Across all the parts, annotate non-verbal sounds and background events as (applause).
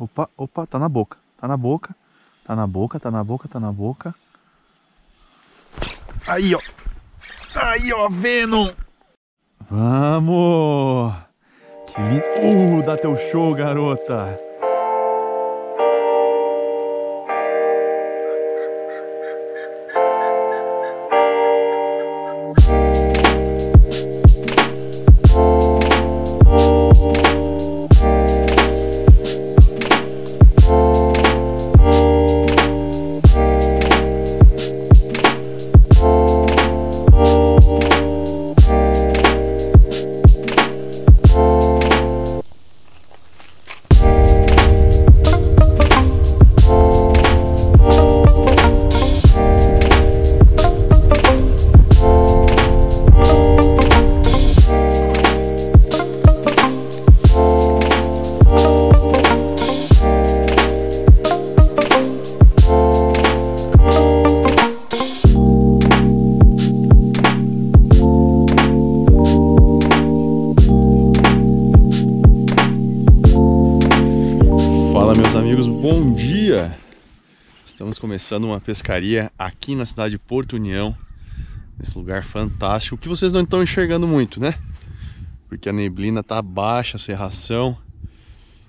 Opa, opa, tá na boca. Tá na boca. Tá na boca, tá na boca, tá na boca. Aí, ó. Aí, ó, Venom. Vamos. Que lindo. Uh, dá teu show, garota. Fala meus amigos, bom dia! Estamos começando uma pescaria aqui na cidade de Porto União, nesse lugar fantástico que vocês não estão enxergando muito, né? Porque a neblina tá baixa, a serração.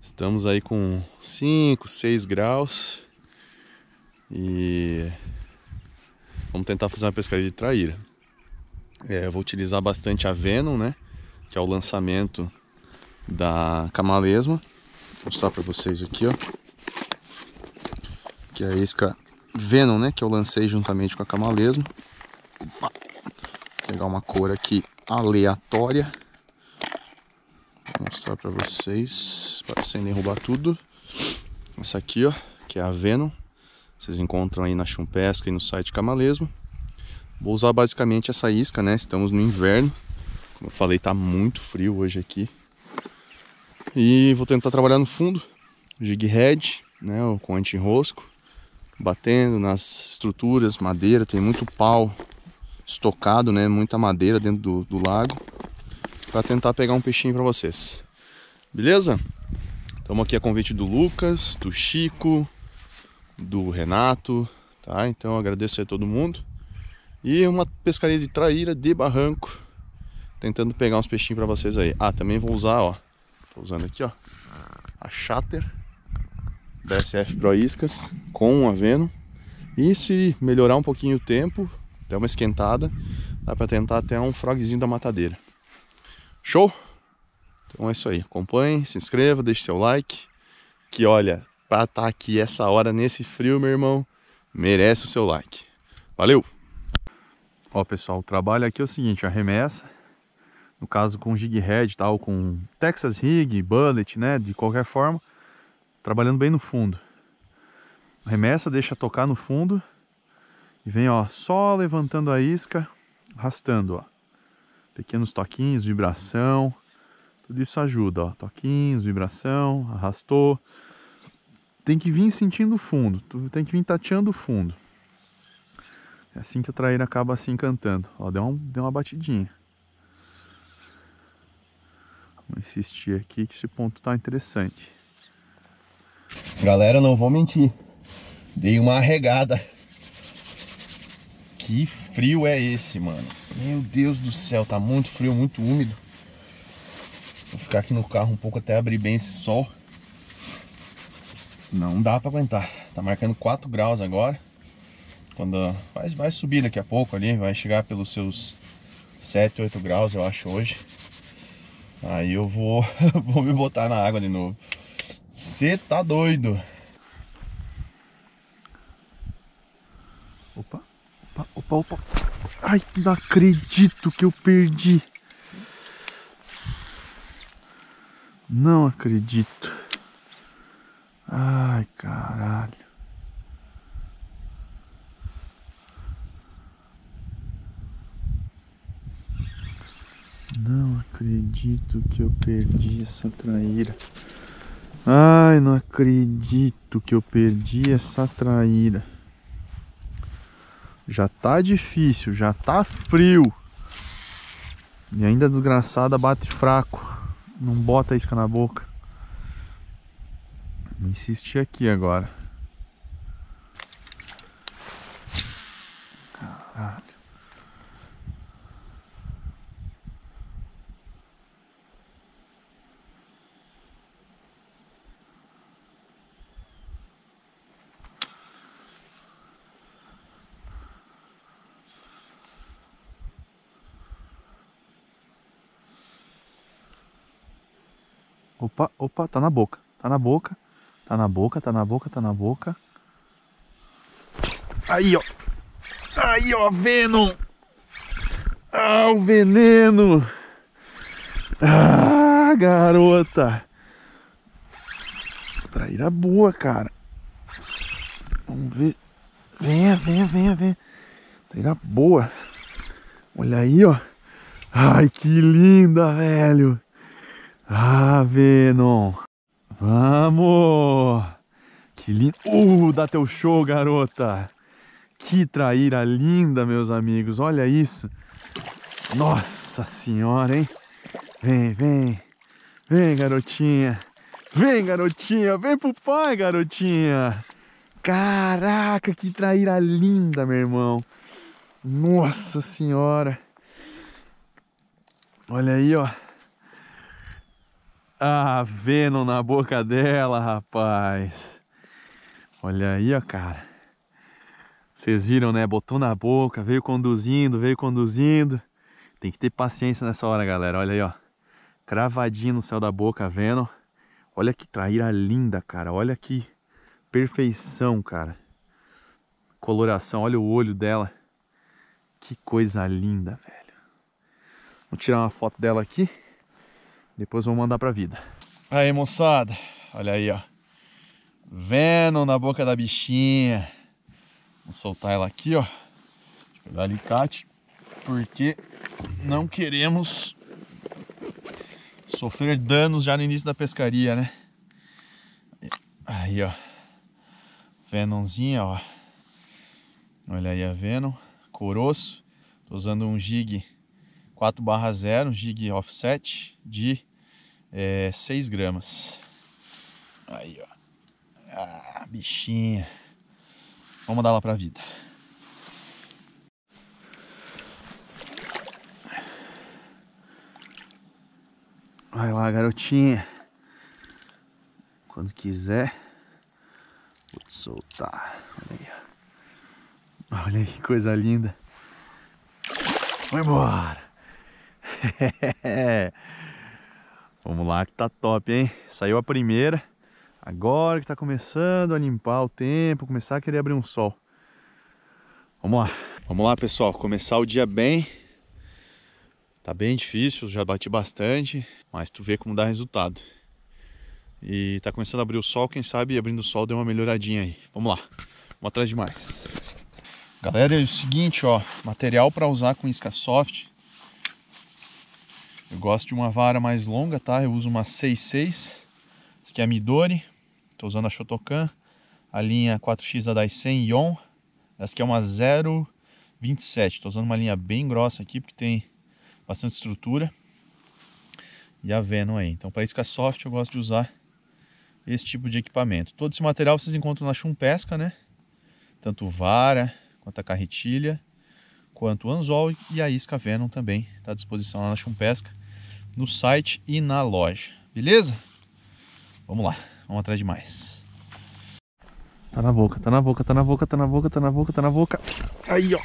Estamos aí com 5, 6 graus e vamos tentar fazer uma pescaria de traíra. É, vou utilizar bastante a Venom, né? Que é o lançamento da Camalesma mostrar para vocês aqui, ó. Que é a isca Venom, né? Que eu lancei juntamente com a Camalesma. Vou pegar uma cor aqui aleatória. Vou mostrar para vocês, para sem derrubar tudo. Essa aqui, ó, que é a Venom. Vocês encontram aí na Chumpesca e no site Camalesma. Vou usar basicamente essa isca, né? Estamos no inverno. Como eu falei, tá muito frio hoje aqui. E vou tentar trabalhar no fundo, jig head, né, com anti-enrosco, batendo nas estruturas, madeira, tem muito pau estocado, né, muita madeira dentro do, do lago, para tentar pegar um peixinho para vocês. Beleza? Estamos aqui a convite do Lucas, do Chico, do Renato, tá? Então agradeço a todo mundo. E uma pescaria de traíra de barranco, tentando pegar uns peixinhos para vocês aí. Ah, também vou usar, ó, Tô usando aqui, ó. A Chatter BSF Pro Iscas com a Venom. E se melhorar um pouquinho o tempo, der uma esquentada, dá para tentar até um frogzinho da matadeira. Show? Então é isso aí. Acompanhe, se inscreva, deixe seu like. Que olha, pra estar tá aqui essa hora nesse frio, meu irmão, merece o seu like. Valeu! Ó pessoal, o trabalho aqui é o seguinte, arremessa remessa no caso com jig head tal, com Texas rig, bullet, né, de qualquer forma, trabalhando bem no fundo. Remessa, deixa tocar no fundo e vem ó, só levantando a isca, arrastando, ó. Pequenos toquinhos, vibração, tudo isso ajuda, ó. Toquinhos, vibração, arrastou. Tem que vir sentindo o fundo, tu tem que vir tateando o fundo. É assim que a traíra acaba se encantando. Ó, deu, um, deu uma batidinha. Vou insistir aqui que esse ponto tá interessante. Galera, não vou mentir. Dei uma arregada. Que frio é esse, mano? Meu Deus do céu, tá muito frio, muito úmido. Vou ficar aqui no carro um pouco até abrir bem esse sol. Não dá pra aguentar. Tá marcando 4 graus agora. Quando vai, vai subir daqui a pouco ali, vai chegar pelos seus 7, 8 graus, eu acho, hoje. Aí eu vou, (laughs) vou me botar na água de novo. Você tá doido. Opa, opa, opa, opa. Ai, não acredito que eu perdi. Não acredito. Ai, caralho. acredito que eu perdi essa traíra. Ai, não acredito que eu perdi essa traíra. Já tá difícil, já tá frio. E ainda a desgraçada bate fraco. Não bota a isca na boca. Vou insistir aqui agora. Caralho. Opa, opa, tá na boca. Tá na boca. Tá na boca, tá na boca, tá na boca. Aí, ó. Aí, ó, Venom. Ah, o veneno. Ah, garota. Traíra boa, cara. Vamos ver. Venha, venha, venha, venha. Traíra boa. Olha aí, ó. Ai, que linda, velho. Ah, Venom. Vamos! Que lindo. Uh, dá teu show, garota. Que traíra linda, meus amigos. Olha isso. Nossa senhora, hein? Vem, vem. Vem, garotinha. Vem, garotinha. Vem pro pai, garotinha. Caraca, que traíra linda, meu irmão. Nossa senhora. Olha aí, ó. Ah, Venom na boca dela, rapaz. Olha aí, ó, cara. Vocês viram, né? Botou na boca, veio conduzindo, veio conduzindo. Tem que ter paciência nessa hora, galera. Olha aí, ó. Cravadinho no céu da boca, Venom. Olha que traíra linda, cara. Olha que perfeição, cara. Coloração, olha o olho dela. Que coisa linda, velho. Vou tirar uma foto dela aqui. Depois vou mandar pra vida. Aí, moçada. Olha aí, ó. Venom na boca da bichinha. Vou soltar ela aqui, ó. Deixa eu pegar alicate. Porque não queremos sofrer danos já no início da pescaria, né? Aí, ó. Venomzinha, ó. Olha aí a Venom. Coroço. Tô usando um jig 4 0, um jig offset de é, 6 gramas. Aí, ó. Ah, bichinha. Vamos dar ela pra vida. Vai lá, garotinha. Quando quiser, vou te soltar. Olha aí, ó. Olha que coisa linda. Vamos embora. (laughs) É. Vamos lá que tá top, hein? Saiu a primeira. Agora que tá começando a limpar o tempo, começar a querer abrir um sol. Vamos lá. Vamos lá, pessoal. Começar o dia bem. Tá bem difícil, já bati bastante, mas tu vê como dá resultado. E tá começando a abrir o sol, quem sabe abrindo o sol deu uma melhoradinha aí. Vamos lá. Vamos atrás de mais. Galera, é o seguinte, ó, material para usar com isca soft eu gosto de uma vara mais longa, tá? Eu uso uma 66, essa que é a Midori. Estou usando a Shotokan, a linha 4X Dai Daisen Yon. Essa aqui é uma 027. Estou usando uma linha bem grossa aqui, porque tem bastante estrutura. E a Venom aí. Então, para isca é soft, eu gosto de usar esse tipo de equipamento. Todo esse material vocês encontram na Chumpesca, né? Tanto vara, quanto a carretilha, quanto o anzol e a isca Venom também está à disposição lá na Chumpesca no site e na loja. Beleza? Vamos lá, vamos atrás de mais. Tá na boca, tá na boca, tá na boca, tá na boca, tá na boca, tá na boca. Aí, ó.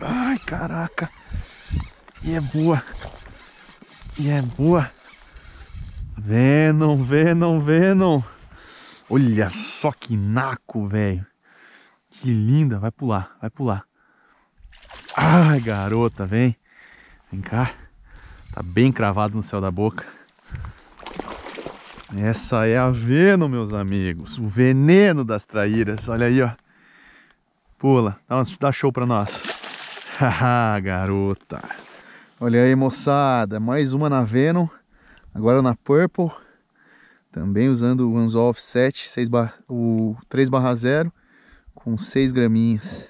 Ai, caraca. E é boa. E é boa. Venom, Venom, Venom. Olha só que naco, velho. Que linda. Vai pular, vai pular. Ai, garota, vem. Vem cá. Tá bem cravado no céu da boca. Essa é a Veno, meus amigos. O veneno das traíras. Olha aí, ó. Pula. Dá, um dá show pra nós. (laughs) Haha, garota. Olha aí, moçada. Mais uma na Venom. Agora na Purple. Também usando o anzol offset 6 bar... o 3 barra 0 com 6 graminhas.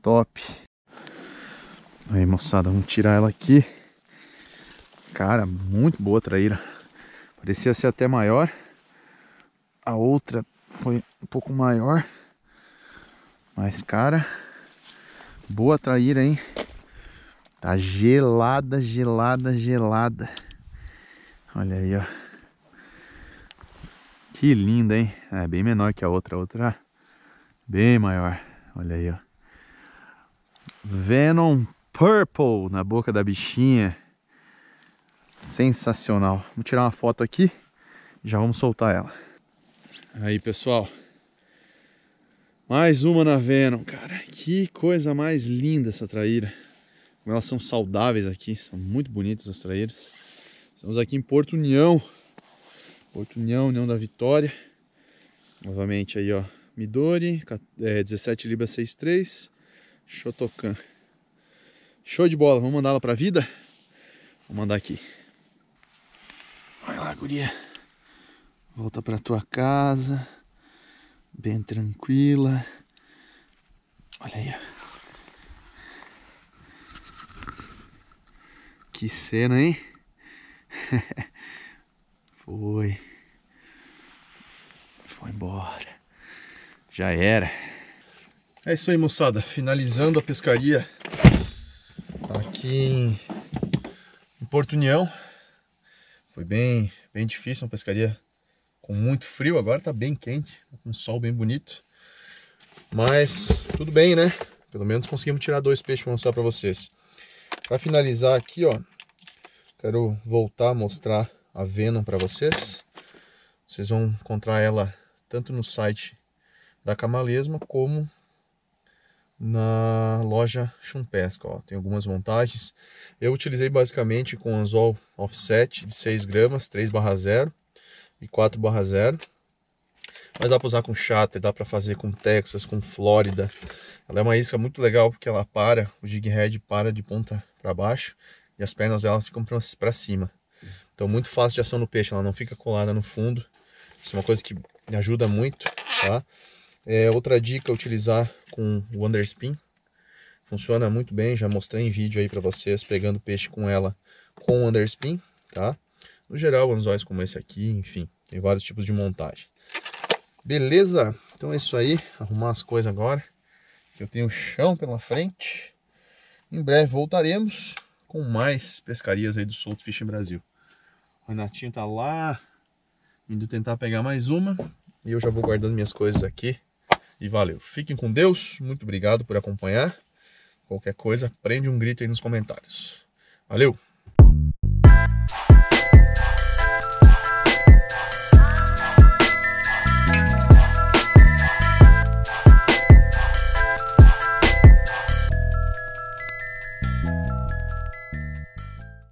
Top. Aí, moçada, vamos tirar ela aqui. Cara, muito boa traíra. Parecia ser até maior. A outra foi um pouco maior. Mas, cara, boa traíra, hein? Tá gelada, gelada, gelada. Olha aí, ó. Que linda, hein? É bem menor que a outra. A outra bem maior. Olha aí, ó. Venom Purple na boca da bichinha. Sensacional. Vou tirar uma foto aqui e já vamos soltar ela. Aí, pessoal. Mais uma na Venom, cara. Que coisa mais linda essa traíra. Como elas são saudáveis aqui. São muito bonitas as traíras. Estamos aqui em Porto União. Porto União, União da Vitória. Novamente aí, ó. Midori, 17 é, libras 63. Shotokan. Show de bola. Vamos mandar ela pra vida? Vou mandar aqui lá, guria. Volta pra tua casa. Bem tranquila. Olha aí, Que cena, hein? (laughs) Foi. Foi embora. Já era. É isso aí, moçada. Finalizando a pescaria aqui em Porto União. Foi bem bem difícil, uma pescaria com muito frio, agora tá bem quente, um tá sol bem bonito. Mas tudo bem, né? Pelo menos conseguimos tirar dois peixes para mostrar para vocês. Para finalizar aqui, ó, quero voltar a mostrar a Venom para vocês. Vocês vão encontrar ela tanto no site da Camalesma como na loja Chumpesca. Ó. Tem algumas montagens. Eu utilizei basicamente com anzol offset de 6 gramas, 3 barra 0 e 4 barra 0. Mas dá para usar com chatter, dá para fazer com Texas, com Flórida. Ela é uma isca muito legal porque ela para, o jig head para de ponta para baixo e as pernas dela ficam para cima. Então muito fácil de ação no peixe, ela não fica colada no fundo. Isso é uma coisa que me ajuda muito, tá? É, outra dica é utilizar com o underspin. Funciona muito bem, já mostrei em vídeo aí para vocês pegando peixe com ela com o Underspin, tá? No geral, anzóis como esse aqui, enfim, tem vários tipos de montagem. Beleza? Então é isso aí, arrumar as coisas agora, que eu tenho chão pela frente. Em breve voltaremos com mais pescarias aí do Solto Fishing Brasil. O Renatinho tá lá, indo tentar pegar mais uma, e eu já vou guardando minhas coisas aqui. E valeu. Fiquem com Deus. Muito obrigado por acompanhar. Qualquer coisa, prende um grito aí nos comentários. Valeu!